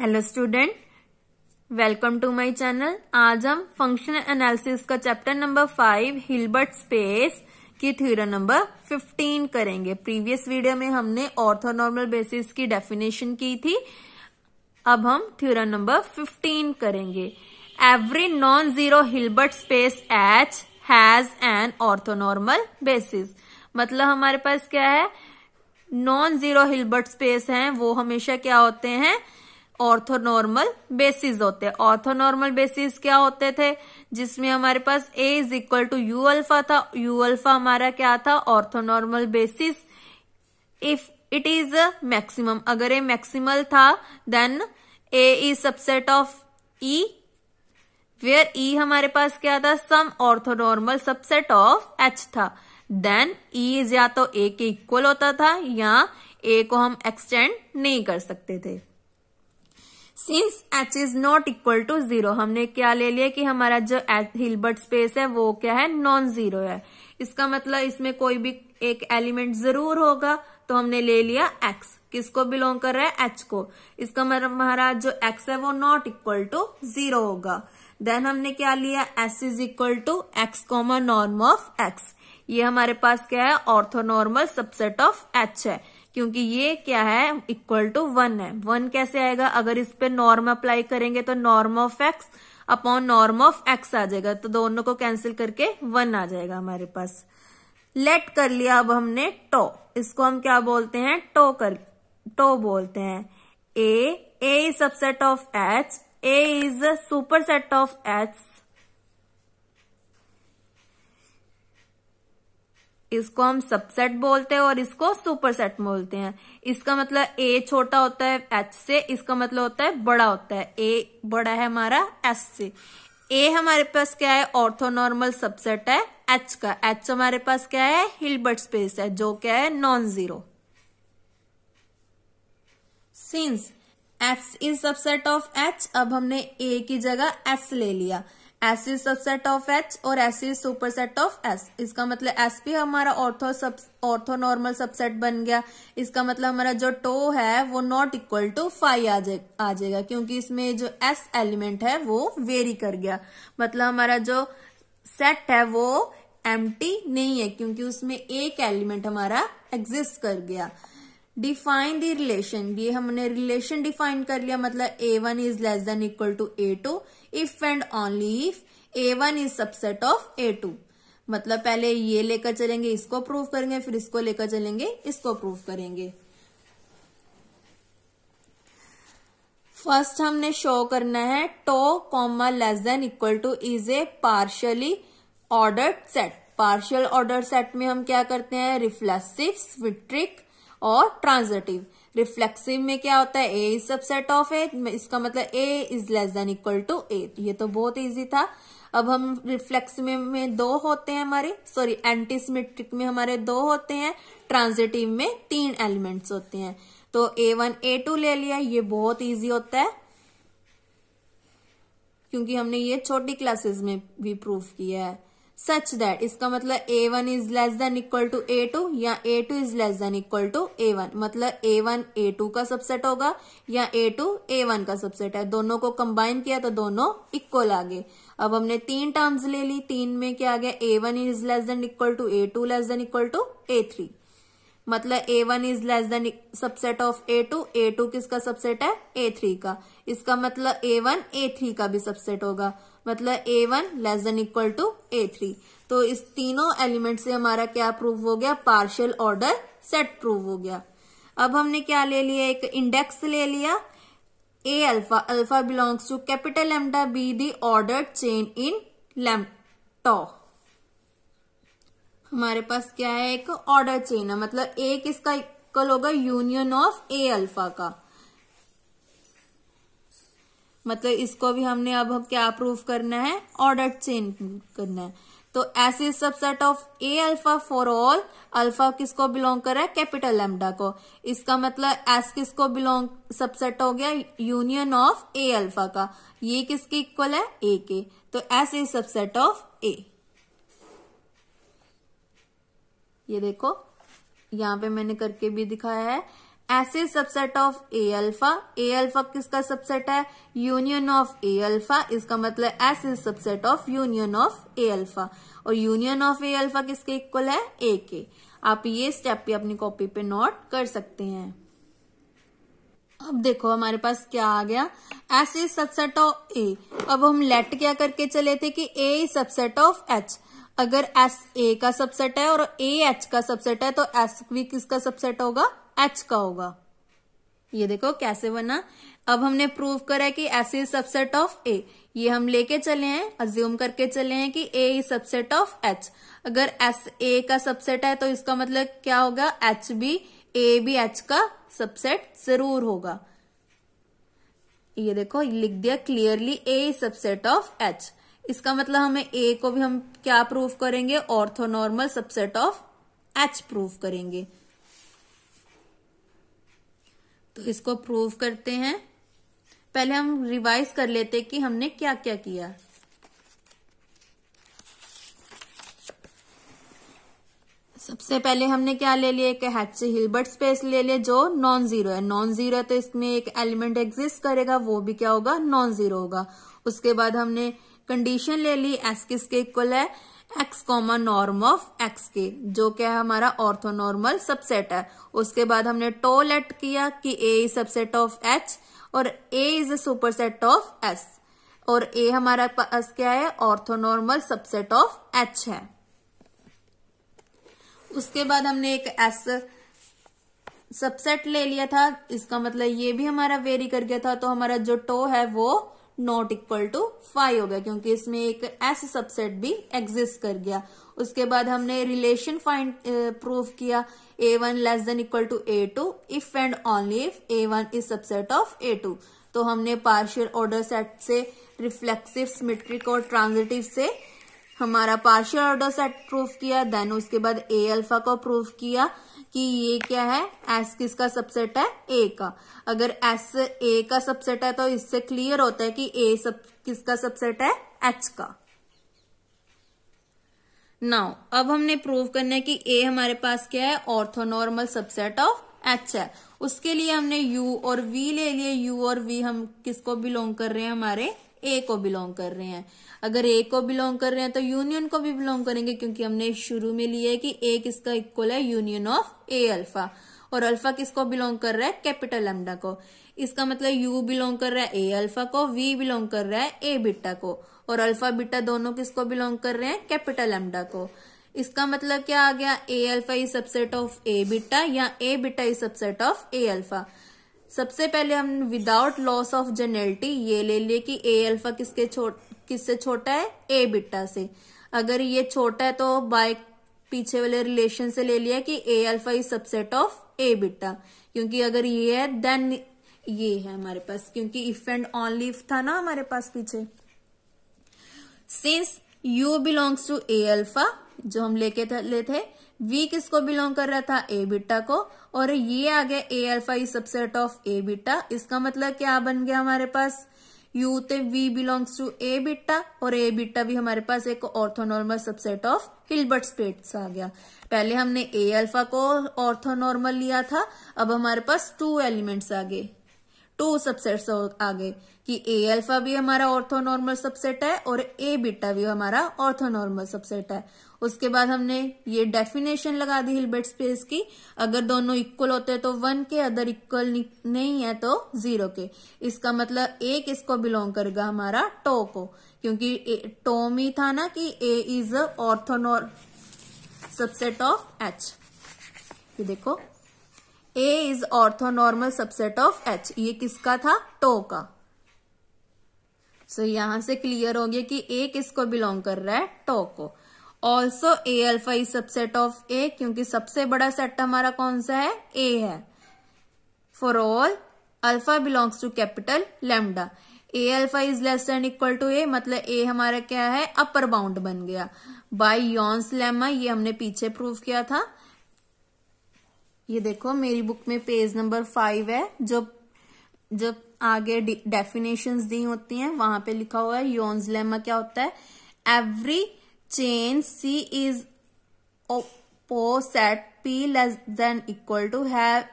Hello student welcome to my channel आज हम functional analysis का chapter number five Hilbert space की theory number fifteen करेंगे previous video में हमने ऑर्थोनॉर्मल बेसिस की डेफिनेशन की थी अब हम थ्योरी नंबर फिफ्टीन करेंगे every non zero Hilbert space H has an orthonormal basis मतलब हमारे पास क्या है नॉन जीरो हिलबर्ट स्पेस है वो हमेशा क्या होते हैं ऑर्थोनॉर्मल बेसिस होते हैं ऑर्थोनॉर्मल बेसिस क्या होते थे जिसमें हमारे पास A is equal to U alpha था यू अल्फा हमारा क्या था orthonormal basis if it is maximum अगर ए मैक्सिमल था then A is subset of E where E हमारे पास क्या था some orthonormal subset of H था देन ई e इज या तो ए के इक्वल होता था या ए को हम एक्सटेंड नहीं कर सकते थे since H is not equal to zero हमने क्या ले लिया कि हमारा जो हिलबर्ट स्पेस है वो क्या है नॉन जीरो है इसका मतलब इसमें कोई भी एक एलिमेंट जरूर होगा तो हमने ले लिया एक्स किसको बिलोंग कर रहा है एच को इसका मतलब हमारा जो एक्स है वो नॉट इक्वल टू जीरो होगा देन हमने क्या लिया S is equal to x common norm of x ये हमारे पास क्या है ऑर्थोनॉर्मल सबसेट ऑफ एच है क्योंकि ये क्या है इक्वल टू वन है वन कैसे आएगा अगर इस पे नॉर्म अप्लाई करेंगे तो norm of x upon norm of x आ जाएगा तो दोनों को कैंसिल करके वन आ जाएगा हमारे पास लेट कर लिया अब हमने टो इसको हम क्या बोलते हैं टो कर टो बोलते हैं A A subset of H A is super set of H इसको हम सबसेट बोलते हैं और इसको सुपरसेट बोलते हैं इसका मतलब ए छोटा होता है एच से इसका मतलब होता है बड़ा होता है ए बड़ा है हमारा एस से ए हमारे पास क्या है ऑर्थोनॉर्मल सबसेट है एच का एच हमारे पास क्या है हिलबर्ट स्पेस है जो क्या है non zero since F is subset of H अब हमने ए की जगह एस ले लिया S is subset of H और S is superset of S इसका मतलब एस भी हमारा ऑर्थो सब ऑर्थो नॉर्मल सबसेट बन गया इसका मतलब हमारा जो टो है वो नॉट इक्वल टू फाइव आ जाएगा क्योंकि इसमें जो एस एलिमेंट है वो वेरी कर गया मतलब हमारा जो सेट है वो एम्प्टी नहीं है क्योंकि उसमें एक एलिमेंट हमारा एग्जिस्ट कर गया डिफाइन द रिलेशन ये हमने रिलेशन डिफाइन कर लिया मतलब A one is less than equal to A two if and only if A one is subset of A two मतलब पहले ये लेकर चलेंगे इसको प्रूव करेंगे फिर इसको लेकर चलेंगे इसको प्रूव करेंगे फर्स्ट हमने शो करना है टो comma less than equal to is a partially ordered set partial order set में हम क्या करते हैं रिफ्लेक्सिव स्विट्रिक और ट्रांजिटिव रिफ्लेक्सिव में क्या होता है A is subset of A इसका मतलब A is less than equal to A ये तो बहुत ईजी था अब हम रिफ्लेक्स में, में दो होते हैं हमारे सॉरी एंटीसिमेट्रिक में हमारे दो होते हैं ट्रांजिटिव में तीन एलिमेंट्स होते हैं तो ए वन ए टू ले लिया ये बहुत ईजी होता है क्योंकि हमने ये छोटी क्लासेस में भी प्रूफ किया है सच दैट इसका मतलब A one is less than equal to A two या A two is less than equal to A one मतलब ए वन ए टू का सबसेट होगा या ए टू ए वन का सबसेट है दोनों को कंबाइन किया तो दोनों इक्वल आ गए अब हमने तीन टर्म्स ले ली तीन में क्या आ गया A one is less than equal to A two less than equal to A three मतलब A one is less than subset of A two A two किसका सबसेट है ए थ्री का इसका मतलब ए वन ए थ्री का भी subset होगा मतलब A one less than equal to A three तो इस तीनों एलिमेंट से हमारा क्या प्रूव हो गया पार्शियल ऑर्डर सेट प्रूव हो गया अब हमने क्या ले लिया एक इंडेक्स ले लिया A alpha alpha belongs to capital lambda be the order chain in लेमटॉ हमारे पास क्या है एक ऑर्डर चेन है मतलब ए किसका इक्वल होगा यूनियन ऑफ ए अल्फा का मतलब इसको भी हमने अब क्या प्रूफ करना है ऑर्डर चेन करना है तो ऐसे subset of A alpha for all alpha किसको बिलोंग कर रहा है कैपिटल लेमडा को इसका मतलब एस किसको बिलोंग सबसेट हो गया यूनियन ऑफ ए अल्फा का ये किसके इक्वल है ए के तो S A subset of A ये देखो यहां पे मैंने करके भी दिखाया है ऐसे subset of A alpha A alpha किसका सबसेट है यूनियन ऑफ ए अल्फा इसका मतलब S is subset of union of A alpha और यूनियन ऑफ ए अल्फा किसके इक्वल है ए के आप ये स्टेप भी अपनी कॉपी पे नोट कर सकते हैं अब देखो हमारे पास क्या आ गया S is subset of A अब हम लेट क्या करके चले थे कि A is subset of H अगर एस ए का सबसेट है और ए एच का सबसेट है तो एस भी किसका सबसेट होगा एच का होगा ये देखो कैसे बना अब हमने प्रूव करा कि S is subset of A ये हम लेके चले हैं अज्यूम करके चले हैं कि A is subset of H अगर एस ए का सबसेट है तो इसका मतलब क्या होगा एच भी ए भी एच का सबसेट जरूर होगा ये देखो लिख दिया clearly A is subset of H इसका मतलब हमें ए को भी हम क्या प्रूव करेंगे orthonormal subset of H prove करेंगे तो इसको प्रूव करते हैं पहले हम रिवाइज कर लेते कि हमने क्या क्या किया सबसे पहले हमने क्या ले लिया एक हेच से हिलबर्ट स्पेस ले लिया जो नॉन जीरो है नॉन जीरो है तो इसमें एक एलिमेंट एग्जिस्ट करेगा वो भी क्या होगा नॉन जीरो होगा उसके बाद हमने कंडीशन ले ली एस किसके इक्वल है X common norm of X के जो क्या है हमारा ऑर्थोनॉर्मल सबसेट है उसके बाद हमने टो लेट किया कि A is subset of H और A is super set of S और ए हमारा पास क्या है ऑर्थोनॉर्मल सबसेट ऑफ एच है उसके बाद हमने एक एस सबसेट ले लिया था इसका मतलब ये भी हमारा वेरी कर गया था तो हमारा जो टो है वो नॉट इक्वल टू फाइव हो गया क्योंकि इसमें एक एस सबसेट भी एग्जिस्ट कर गया उसके बाद हमने रिलेशन फाइंड प्रूव किया A one less than equal to A two if and only if A one is subset of A two तो हमने पार्शियल ऑर्डर सेट से रिफ्लेक्सिव सिमेट्रिक और ट्रांजिटिव से हमारा पार्शियल ऑर्डर सेट प्रूफ किया then उसके बाद ए अल्फा को प्रूफ किया कि ये क्या है एस किसका सबसेट है ए का अगर एस ए का सबसेट है तो इससे क्लियर होता है कि ए सब किसका सबसेट है एच का नाउ अब हमने प्रूव करना है कि ए हमारे पास क्या है ऑर्थोनॉर्मल सबसेट ऑफ एच है उसके लिए हमने यू और वी ले लिए यू और वी हम किसको बिलोंग कर रहे हैं हमारे ए को बिलोंग कर रहे हैं अगर ए को बिलोंग कर रहे हैं तो यूनियन को भी बिलोंग करेंगे क्योंकि हमने शुरू में लिया है कि ए किसका इक्वल है यूनियन ऑफ ए अल्फा और अल्फा किसको बिलोंग कर रहा है कैपिटल लेमडा को इसका मतलब यू बिलोंग कर रहा है ए अल्फा को वी बिलोंग कर रहा है ए बिट्टा को और अल्फा बिट्टा दोनों किसको बिलोंग कर रहे हैं कैपिटल लेमडा को इसका मतलब क्या आ गया A alpha is subset of A beta या A beta is subset of A alpha सबसे पहले हम विदाउट लॉस ऑफ जेनेलिटी ये ले लिए कि ए अल्फा किसके छोट किससे छोटा है ए बिट्टा से अगर ये छोटा है तो बाय पीछे वाले रिलेशन से ले लिया कि A alpha is subset of A beta क्योंकि अगर ये है देन ये है हमारे पास क्योंकि इफ एंड ऑनली इफ था ना हमारे पास पीछे since U belongs to A alpha जो हम लेके ले थे वी किसको बिलोंग कर रहा था ए बीटा को और ये आ गया A alpha subset of A beta इसका मतलब क्या बन गया हमारे पास यू ते V belongs to A beta और ए बीटा भी हमारे पास एक orthonormal subset of Hilbert space आ गया पहले हमने ए अल्फा को ऑर्थोनॉर्मल लिया था अब हमारे पास टू एलिमेंट्स आ गए टू सबसेट आ गए कि ए अल्फा भी हमारा ऑर्थोनॉर्मल सबसेट है और ए बीटा भी हमारा ऑर्थोनॉर्मल सबसेट है उसके बाद हमने ये डेफिनेशन लगा दी हिलबेट स्पेस की अगर दोनों इक्वल होते हैं तो वन के अदर इक्वल नहीं है तो जीरो के इसका मतलब ए किसको बिलोंग करेगा हमारा टो को क्योंकि टोम में था ना कि A is orthonormal subset of H ये देखो A is orthonormal subset of H ये किसका था टो का सो so, यहां से क्लियर हो गया कि ए किसको बिलोंग कर रहा है टो को also A alpha is subset of A क्योंकि सबसे बड़ा सेट हमारा कौन सा है ए है for all alpha belongs to capital lambda A alpha is less than equal to A मतलब ए हमारा क्या है अपर बाउंड बन गया बाई योन्स लेमा ये हमने पीछे प्रूव किया था ये देखो मेरी बुक में पेज नंबर फाइव है जब जब आगे डेफिनेशंस दी होती हैं वहां पे लिखा हुआ है योन्स लेमा क्या होता है every chain C is a poset P less than equal to have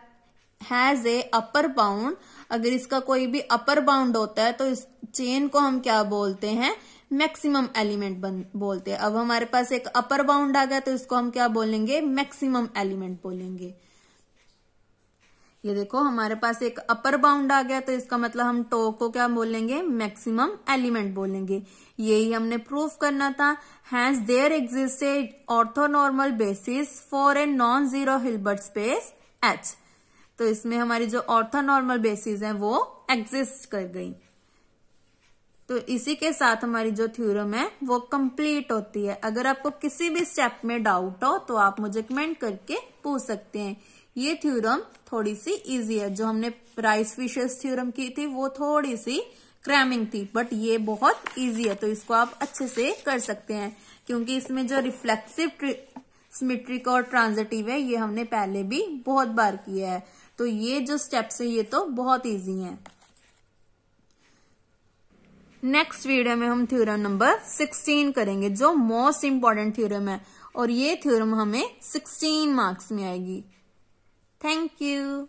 has a upper bound अगर इसका कोई भी अपर बाउंड होता है तो इस चेन को हम क्या बोलते हैं मैक्सिमम एलिमेंट बोलते हैं अब हमारे पास एक अपर बाउंड आ गया तो इसको हम क्या बोलेंगे मैक्सिमम एलिमेंट बोलेंगे ये देखो हमारे पास एक अपर बाउंड आ गया तो इसका मतलब हम टो को क्या बोलेंगे मैक्सिमम एलिमेंट बोलेंगे यही हमने प्रूफ करना था has there existed orthonormal basis for a non zero Hilbert space H तो इसमें हमारी जो ऑर्थोनॉर्मल बेसिस है वो एग्जिस्ट कर गई तो इसी के साथ हमारी जो थ्योरम है वो कंप्लीट होती है अगर आपको किसी भी स्टेप में डाउट हो तो आप मुझे कमेंट करके पूछ सकते हैं ये थ्योरम थोड़ी सी इजी है जो हमने प्राइस फिशर्स थ्योरम की थी वो थोड़ी सी क्रैमिंग थी बट ये बहुत इजी है तो इसको आप अच्छे से कर सकते हैं क्योंकि इसमें जो रिफ्लेक्सिव सिमेट्रिक और ट्रांजिटिव है ये हमने पहले भी बहुत बार किया है तो ये जो स्टेप्स है ये तो बहुत इजी है नेक्स्ट वीडियो में हम थ्योरम नंबर 16 करेंगे जो मोस्ट इंपॉर्टेंट थ्योरम है और ये थ्योरम हमें 16 मार्क्स में आएगी Thank you.